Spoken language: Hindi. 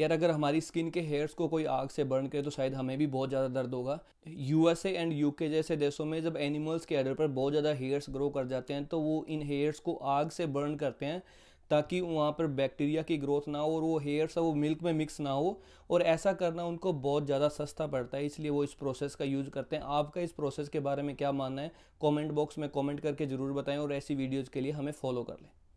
यार अगर हमारी स्किन के हेयर्स को कोई आग से बर्न करे तो शायद हमें भी बहुत ज़्यादा दर्द होगा यूएसए एंड यूके जैसे देशों में जब एनिमल्स के एडर पर बहुत ज़्यादा हेयर्स ग्रो कर जाते हैं तो वो इन हेयर्स को आग से बर्न करते हैं ताकि वहाँ पर बैक्टीरिया की ग्रोथ ना हो और वो हेयर्स वो मिल्क में मिक्स ना हो और ऐसा करना उनको बहुत ज़्यादा सस्ता पड़ता है इसलिए वो इस प्रोसेस का यूज़ करते हैं आपका इस प्रोसेस के बारे में क्या मानना है कमेंट बॉक्स में कमेंट करके ज़रूर बताएं और ऐसी वीडियोज़ के लिए हमें फॉलो कर लें